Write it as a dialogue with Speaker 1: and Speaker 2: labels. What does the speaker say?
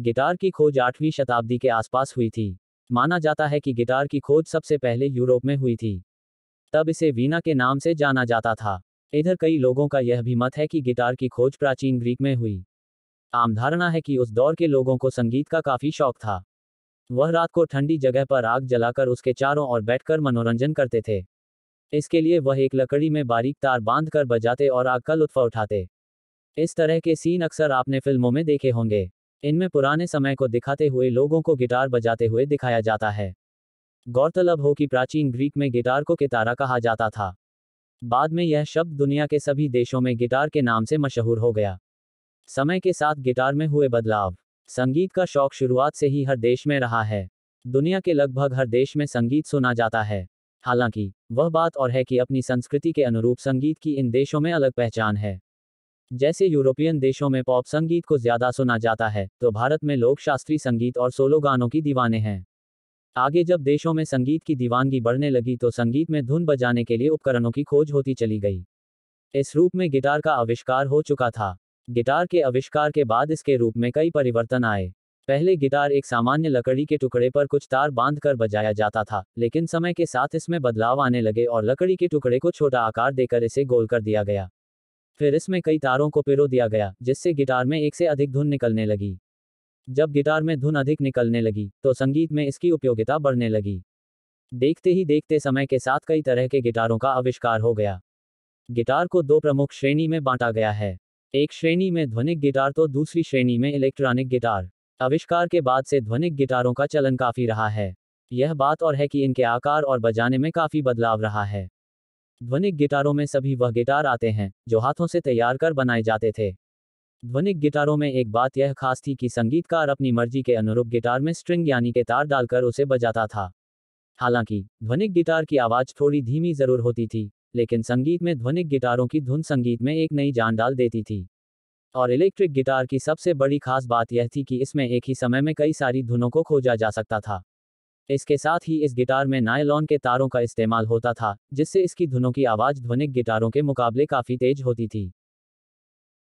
Speaker 1: guitar की खोज आठवीं शताब्दी के आसपास हुई थी माना जाता है कि गिटार की खोज सबसे पहले यूरोप में हुई थी तब इसे वीना के नाम से जाना जाता था इधर कई लोगों का यह भी मत है कि गिटार की खोज प्राचीन ग्रीक में हुई आम धारणा है कि उस दौर के लोगों को संगीत का काफी शौक था वह रात को ठंडी जगह पर आग जलाकर उसके चारों ओर बैठकर मनोरंजन करते थे इसके लिए वह एक लकड़ी में बारीक तार बांध कर बजाते और आग का लुत्फ उठाते इस तरह के सीन अक्सर आपने फिल्मों में देखे होंगे इनमें पुराने समय को दिखाते हुए लोगों को गिटार बजाते हुए दिखाया जाता है गौरतलब हो कि प्राचीन ग्रीक में गिटार को कितारा कहा जाता था बाद में यह शब्द दुनिया के सभी देशों में गिटार के नाम से मशहूर हो गया समय के साथ गिटार में हुए बदलाव संगीत का शौक शुरुआत से ही हर देश में रहा है दुनिया के लगभग हर देश में संगीत सुना जाता है हालांकि वह बात और है कि अपनी संस्कृति के अनुरूप संगीत की इन देशों में अलग पहचान है जैसे यूरोपियन देशों में पॉप संगीत को ज्यादा सुना जाता है तो भारत में लोग शास्त्रीय संगीत और सोलो गानों की दीवाने हैं आगे जब देशों में संगीत की दीवानगी बढ़ने लगी तो संगीत में धुन बजाने के लिए उपकरणों की खोज होती चली गई इस रूप में गिटार का आविष्कार हो चुका था गिटार के आविष्कार के बाद इसके रूप में कई परिवर्तन आए पहले गिटार एक सामान्य लकड़ी के टुकड़े पर कुछ तार बांध कर बजाया जाता था लेकिन समय के साथ इसमें बदलाव आने लगे और लकड़ी के टुकड़े को छोटा आकार देकर इसे गोल कर दिया गया फिर इसमें कई तारों को पिरो दिया गया जिससे गिटार में एक से अधिक धुन निकलने लगी जब गिटार में धुन अधिक निकलने लगी तो संगीत में इसकी उपयोगिता बढ़ने लगी देखते ही देखते समय के साथ कई तरह के गिटारों का आविष्कार हो गया गिटार को दो प्रमुख श्रेणी में बांटा गया है एक श्रेणी में ध्वनिक गिटार तो दूसरी श्रेणी में इलेक्ट्रॉनिक गिटार आविष्कार के बाद से ध्वनिक गिटारों का चलन काफी रहा है यह बात और है कि इनके आकार और बजाने में काफी बदलाव रहा है ध्वनिक गिटारों में सभी वह गिटार आते हैं जो हाथों से तैयार कर बनाए जाते थे ध्वनिक गिटारों में एक बात यह खास थी कि संगीतकार अपनी मर्जी के अनुरूप गिटार में स्ट्रिंग यानी के तार डालकर उसे बजाता था हालांकि ध्वनिक गिटार की आवाज़ थोड़ी धीमी जरूर होती थी लेकिन संगीत में ध्वनिक गिटारों की धुन संगीत में एक नई जान डाल देती थी और इलेक्ट्रिक गिटार की सबसे बड़ी खास बात यह थी कि इसमें एक ही समय में कई सारी धुनों को खोजा जा सकता था तो इसके साथ ही इस गिटार में नायलॉन के तारों का इस्तेमाल होता था जिससे इसकी धुनों की आवाज ध्वनिक गिटारों के मुकाबले काफी तेज होती थी